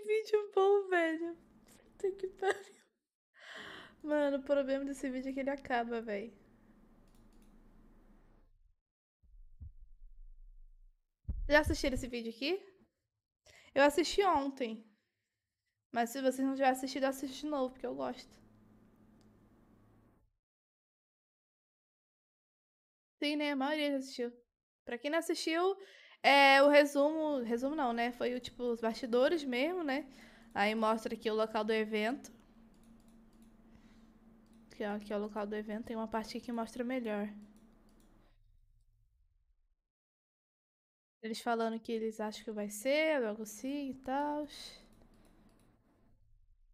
que vídeo bom, velho. Puta que pariu. Mano, o problema desse vídeo é que ele acaba, velho. Já assistiram esse vídeo aqui? Eu assisti ontem. Mas se vocês não tiverem assistido, assiste de novo, porque eu gosto. Sim, né? A maioria já assistiu. Pra quem não assistiu, é, o resumo, resumo não, né? Foi o tipo os bastidores mesmo, né? Aí mostra aqui o local do evento. Aqui, ó, é, aqui é o local do evento, tem uma parte aqui que mostra melhor. Eles falando que eles acham que vai ser, logo sim e tal.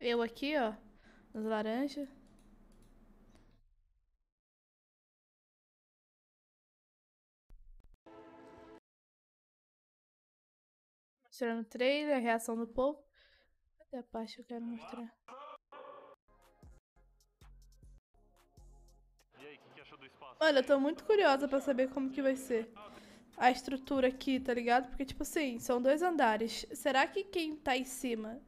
Eu aqui, ó, nos laranjas. Mostrando o trailer, a reação do povo. Cadê a parte que eu quero mostrar? Olha, eu tô muito curiosa pra saber como que vai ser a estrutura aqui, tá ligado? Porque, tipo assim, são dois andares. Será que quem tá em cima.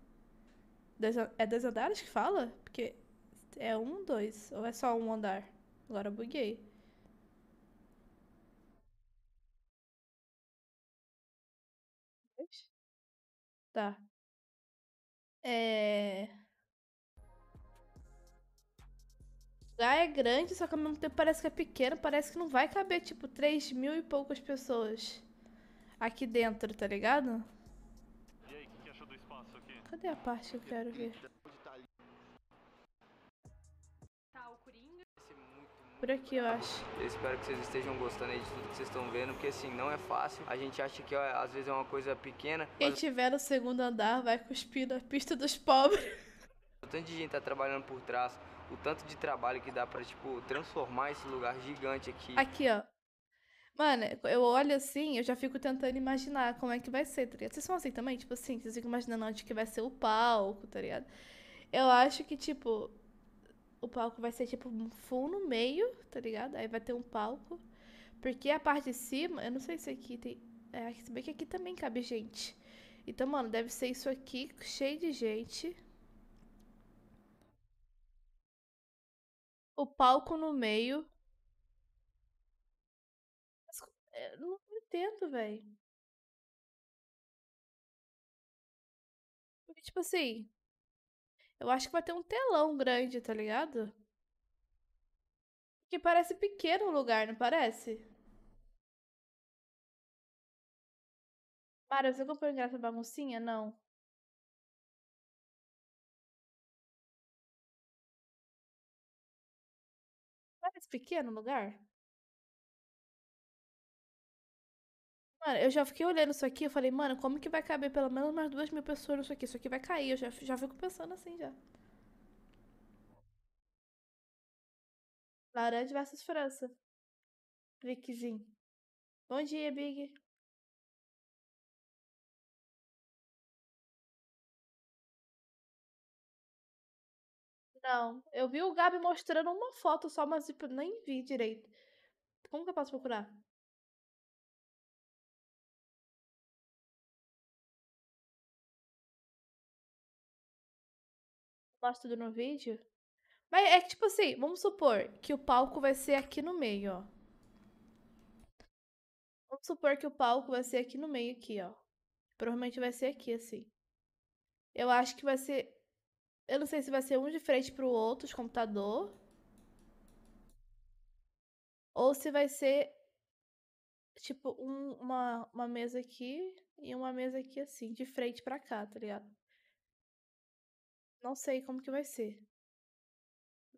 é dois andares que fala? Porque é um, dois. Ou é só um andar? Agora buguei. Tá. É. O lugar é grande, só que ao mesmo tempo parece que é pequeno, parece que não vai caber, tipo, 3 mil e poucas pessoas aqui dentro, tá ligado? E aí, o que, que achou do espaço aqui? Cadê a parte que eu é quero ver? por aqui, eu acho. Eu espero que vocês estejam gostando aí de tudo que vocês estão vendo, porque assim, não é fácil. A gente acha que ó, às vezes é uma coisa pequena. Quem mas... tiver no segundo andar vai cuspir na pista dos pobres. O tanto de gente tá trabalhando por trás, o tanto de trabalho que dá pra, tipo, transformar esse lugar gigante aqui. Aqui, ó. Mano, eu olho assim, eu já fico tentando imaginar como é que vai ser, tá ligado? Vocês são assim também? Tipo assim, vocês ficam imaginando onde que vai ser o palco, tá ligado? Eu acho que, tipo, o palco vai ser tipo um full no meio, tá ligado? Aí vai ter um palco. Porque a parte de cima, eu não sei se aqui tem. É, se bem que aqui também cabe gente. Então, mano, deve ser isso aqui, cheio de gente. O palco no meio. Mas, eu é, não entendo, velho. Tipo assim, eu acho que vai ter um telão grande, tá ligado? Que parece pequeno o lugar, não parece? Mara, você comprou ingresso pra mocinha? Não. Parece pequeno o lugar? Mano, eu já fiquei olhando isso aqui, eu falei, mano, como que vai caber pelo menos mais duas mil pessoas nisso aqui? Isso aqui vai cair, eu já, já fico pensando assim já. Laranja versus França. Viczinho. Bom dia, Big. Não, eu vi o Gabi mostrando uma foto só, mas tipo, nem vi direito. Como que eu posso procurar? mostra tudo no vídeo. Mas é que, tipo assim, vamos supor que o palco vai ser aqui no meio, ó. Vamos supor que o palco vai ser aqui no meio, aqui, ó. Provavelmente vai ser aqui, assim. Eu acho que vai ser... Eu não sei se vai ser um de frente pro outro, de computador. Ou se vai ser, tipo, um, uma, uma mesa aqui e uma mesa aqui, assim, de frente pra cá, tá ligado? Não sei como que vai ser.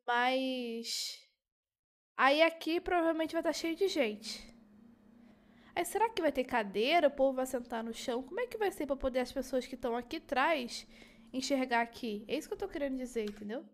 Mas. Aí aqui provavelmente vai estar tá cheio de gente. Aí será que vai ter cadeira? O povo vai sentar no chão? Como é que vai ser para poder as pessoas que estão aqui atrás enxergar aqui? É isso que eu tô querendo dizer, entendeu?